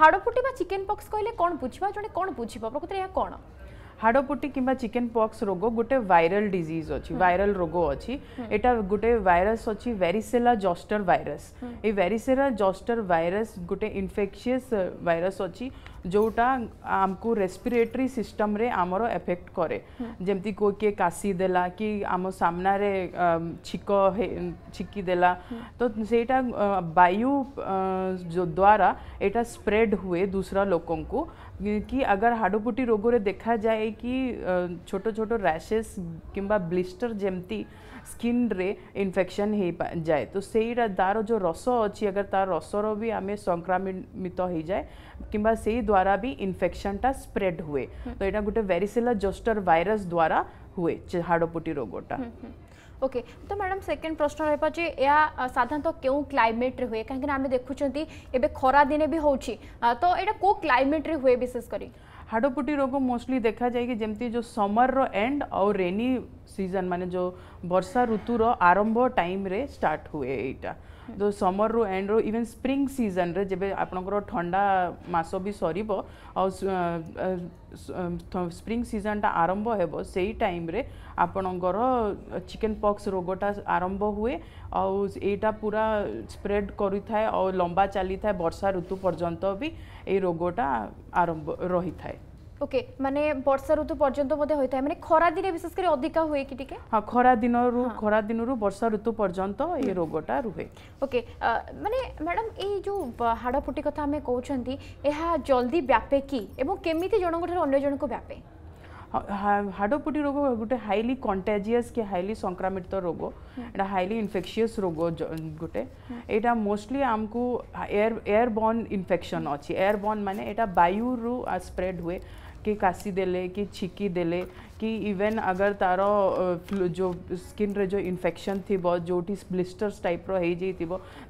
হাড় ফুটি বা চিকেন পক্স কহিলে কোণ বুঝবা জনে কোণ বুঝব প্রকৃতরে ଏହା কোণ हाड़पुटी कि चिकेन पक्स रोग गोटे वायरल डिजीज अच्छी वायरल रोग अच्छी यहाँ गोटे वायरस अच्छी वेरीसेला जस्टर वायरस ये वेरीसेला जस्टर वायरस गोटे इनफेक्शियस वायरस अच्छी जोटा आमको रेस्पिरेटरी सिस्टम रे आमर एफेक्ट करे जमती को किए काशी देला कि आम सामना रे छिक छिकी देला तो सेटा वायु जो द्वारा एटा स्प्रेड हुए दूसरा लोकन को कि अगर हाड़पुटी रोग रे देखा जाए कि छोटो छोटो रैसेस किंबा ब्लिस्टर जमती स्किन रे इन्फेक्शन हो जाए तो से तार जो रस अच्छी अगर तार रसर भी आम संक्रमित हो जाए किंबा से द्वारा भी इनफेक्शन टा स्प्रेड हुए हम्म। तो यहाँ गोटे वेरीसेला जोस्टर वायरस द्वारा हुए हाड़पुटी रोगटा हम्म, हम्म। Okay okay. तो मैडम सेकेंड प्रश्न रहे या साधारण तो क्यों क्लाइमेट रे हुए कहीं खरा दिन भी हो तो यहाँ को क्लाइमेट रे हुए विशेषकर हाड़पुटी रोग मोस्टली देखा जाए कि जमी जो समर रो एंड आउ रेनी सीजन माने जो बर्षा ऋतुर आरंभ टाइम रे स्टार्ट हुए यहाँ ଯେଉଁ ସମର୍ରୁ ଏଣ୍ଡରୁ ଇଭେନ୍ ସ୍ପ୍ରିଙ୍ଗ ସିଜନ୍ରେ ଯେବେ ଆପଣଙ୍କର ଥଣ୍ଡା ମାସ ବି ସରିବ ଆଉ ସ୍ପ୍ରିଙ୍ଗ ସିଜନ୍ଟା ଆରମ୍ଭ ହେବ ସେଇ ଟାଇମ୍ରେ ଆପଣଙ୍କର ଚିକେନ୍ ପକ୍ସ ରୋଗଟା ଆରମ୍ଭ ହୁଏ ଆଉ ଏଇଟା ପୁରା ସ୍ପ୍ରେଡ୍ କରିଥାଏ ଆଉ ଲମ୍ବା ଚାଲିଥାଏ ବର୍ଷା ଋତୁ ପର୍ଯ୍ୟନ୍ତ ବି ଏଇ ରୋଗଟା ଆରମ୍ଭ ରହିଥାଏ ওকে মানে বর্ষা ঋতু পর্যন্ত মধ্যে হয়ে থাকে মানে খরা দিনে বিশেষ করে অধিকা হয় কি টিকে হ্যাঁ খরা দিনরু খরা দিনরু বর্ষা ঋতু পর্যন্ত এই রোগটা রুহে ওকে মানে ম্যাডাম এই যে হাড়ফুটি কথা আমি কৌছন্তি এহা জলদি ব্যাপে কি এবং কেমিতি জনকঠার অন্য জনক ব্যাপে ହାଡ଼ପୁଟି ରୋଗ ଗୋଟେ ହାଇଲି କଣ୍ଟାଜିୟସ୍ କି ହାଇଲି ସଂକ୍ରାମିତ ରୋଗ ଏଇଟା ହାଇଲି ଇନଫେକ୍ସିୟସ୍ ରୋଗ ଗୋଟେ ଏଇଟା ମୋଷ୍ଟଲି ଆମକୁ ଏୟାର ଏୟାର ବର୍ନ ଇନଫେକ୍ସନ୍ ଅଛି ଏୟାର ବର୍ନ ମାନେ ଏଇଟା ବାୟୁରୁ ସ୍ପ୍ରେଡ୍ ହୁଏ कि काशी दे कि छिकी दे कि इवेन अगर तार जो स्किन रे जो इनफेक्शन थी जो ब्लिस्टर्स टाइप रो थी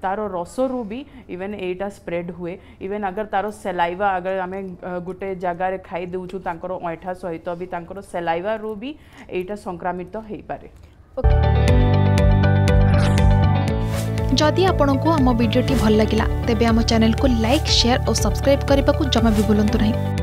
तार रस रु भी इवेन एटा स्प्रेड हुए इवेन अगर तार सेलाइवा अगर आम गोटे जगार खाई देखर अंठा सहित भी सेलाइवा रु भी यहाँ संक्रमित हो पाए जदि आपण को आम भिडी भल लगा तेब चेल को लाइक सेयार और सब्सक्राइब करने को जमा भी बुलां नहीं